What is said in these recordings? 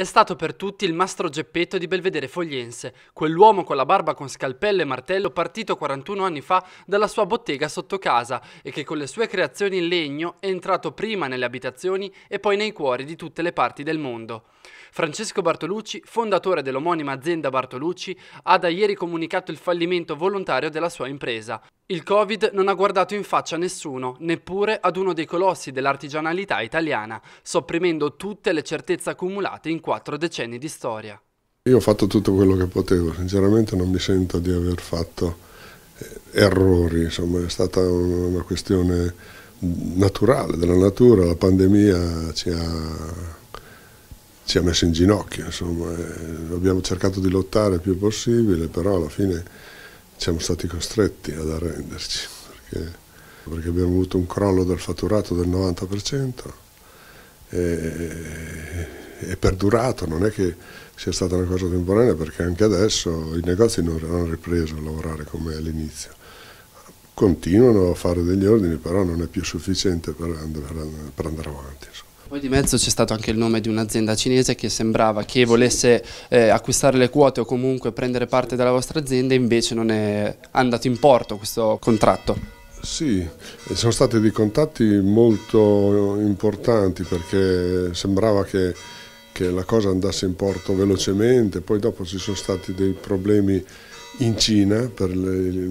È stato per tutti il mastro Geppetto di Belvedere Fogliense, quell'uomo con la barba con scalpello e martello partito 41 anni fa dalla sua bottega sotto casa e che con le sue creazioni in legno è entrato prima nelle abitazioni e poi nei cuori di tutte le parti del mondo. Francesco Bartolucci, fondatore dell'omonima azienda Bartolucci, ha da ieri comunicato il fallimento volontario della sua impresa. Il Covid non ha guardato in faccia nessuno, neppure ad uno dei colossi dell'artigianalità italiana, sopprimendo tutte le certezze accumulate in quattro decenni di storia. Io ho fatto tutto quello che potevo, sinceramente non mi sento di aver fatto eh, errori, insomma è stata una questione naturale della natura, la pandemia ci ha ci ha messo in ginocchio, insomma, eh, abbiamo cercato di lottare il più possibile, però alla fine siamo stati costretti ad arrenderci perché, perché abbiamo avuto un crollo del fatturato del 90% e, è perdurato, non è che sia stata una cosa temporanea perché anche adesso i negozi non hanno ripreso a lavorare come all'inizio. Continuano a fare degli ordini, però non è più sufficiente per andare, per andare avanti. Insomma. Poi di mezzo c'è stato anche il nome di un'azienda cinese che sembrava che volesse eh, acquistare le quote o comunque prendere parte della vostra azienda e invece non è andato in porto questo contratto. Sì, eh, sono stati dei contatti molto importanti perché sembrava che, che la cosa andasse in porto velocemente, poi dopo ci sono stati dei problemi in Cina, per le,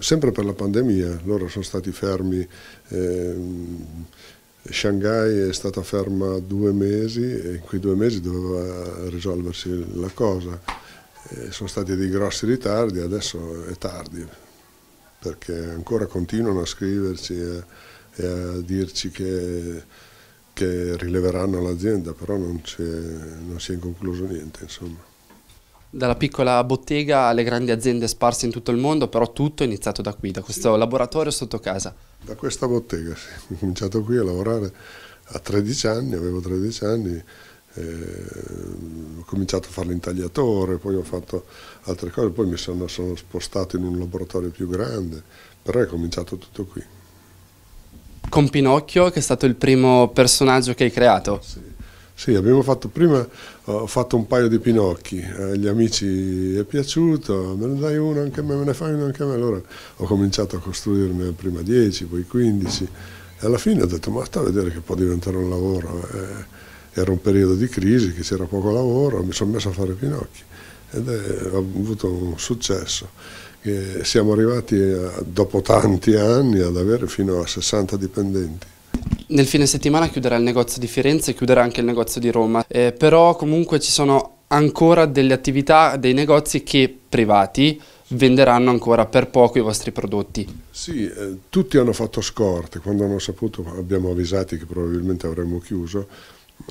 sempre per la pandemia, loro sono stati fermi. Eh, Shanghai è stata ferma due mesi e in quei due mesi doveva risolversi la cosa. E eh, sono stati dei grossi ritardi, adesso è tardi, perché ancora continuano a scriverci e, e a dirci che, che rileveranno l'azienda, però non, non si è concluso niente. Insomma dalla piccola bottega alle grandi aziende sparse in tutto il mondo, però tutto è iniziato da qui, da questo sì. laboratorio sotto casa. Da questa bottega, sì. Ho cominciato qui a lavorare a 13 anni, avevo 13 anni, eh, ho cominciato a fare l'intagliatore, poi ho fatto altre cose, poi mi sono, sono spostato in un laboratorio più grande, però è cominciato tutto qui. Con Pinocchio, che è stato il primo personaggio che hai creato? Sì sì, abbiamo fatto prima, ho fatto un paio di pinocchi, agli eh, amici è piaciuto, me ne dai uno anche a me, me ne fai uno anche a me, allora ho cominciato a costruirne prima 10, poi 15 e alla fine ho detto ma sta a vedere che può diventare un lavoro, eh, era un periodo di crisi, che c'era poco lavoro, mi sono messo a fare pinocchi ed è, ho avuto un successo. siamo arrivati a, eh, dopo tanti anni ad avere fino a 60 dipendenti. Nel fine settimana chiuderà il negozio di Firenze e chiuderà anche il negozio di Roma, eh, però comunque ci sono ancora delle attività, dei negozi che privati venderanno ancora per poco i vostri prodotti. Sì, eh, tutti hanno fatto scorte, quando hanno saputo abbiamo avvisati che probabilmente avremmo chiuso,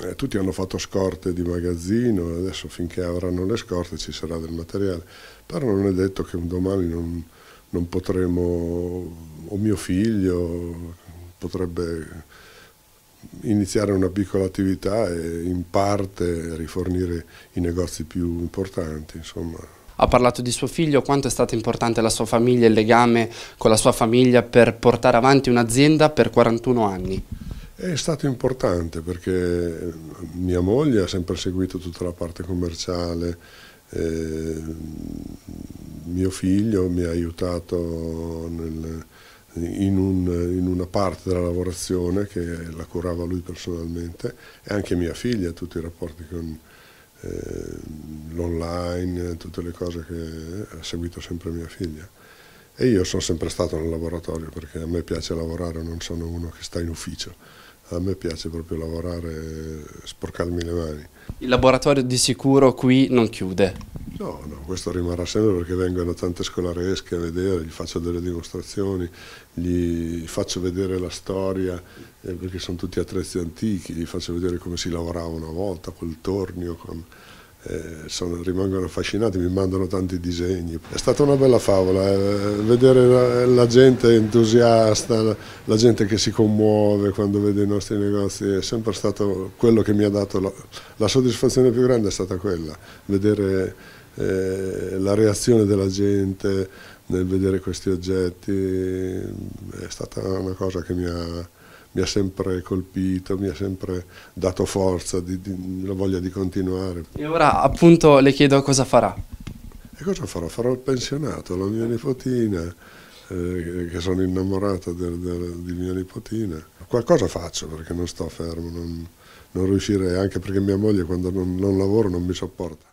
eh, tutti hanno fatto scorte di magazzino, adesso finché avranno le scorte ci sarà del materiale, però non è detto che un domani non, non potremo, o mio figlio, potrebbe iniziare una piccola attività e in parte rifornire i negozi più importanti. Insomma. Ha parlato di suo figlio, quanto è stata importante la sua famiglia, il legame con la sua famiglia per portare avanti un'azienda per 41 anni? È stato importante perché mia moglie ha sempre seguito tutta la parte commerciale, eh, mio figlio mi ha aiutato nel, in, un, in, una parte della lavorazione che la curava lui personalmente e anche mia figlia, tutti i rapporti con eh, l'online, tutte le cose che ha seguito sempre mia figlia. E io sono sempre stato nel laboratorio perché a me piace lavorare, non sono uno che sta in ufficio a me piace proprio lavorare e sporcarmi le mani. Il laboratorio di sicuro qui non chiude? No, no, questo rimarrà sempre perché vengono tante scolaresche a vedere, gli faccio delle dimostrazioni, gli faccio vedere la storia, eh, perché sono tutti attrezzi antichi, gli faccio vedere come si lavorava una volta col tornio, con eh, sono, rimangono affascinati, mi mandano tanti disegni. È stata una bella favola, eh, vedere la, la, gente entusiasta, la, la, gente che si commuove quando vede i nostri negozi, è sempre stato quello che mi ha dato la, la soddisfazione più grande è stata quella, vedere eh, la reazione della gente nel vedere questi oggetti, è stata una cosa che mi ha mi ha sempre colpito, mi ha sempre dato forza, di, di, la voglia di continuare. E ora appunto le chiedo cosa farà. E cosa farò? Farò il pensionato, la mia nipotina, eh, che sono innamorato del, del, di mia nipotina. Qualcosa faccio perché non sto fermo, non, non riuscirei, anche perché mia moglie quando non, non lavoro non mi sopporta.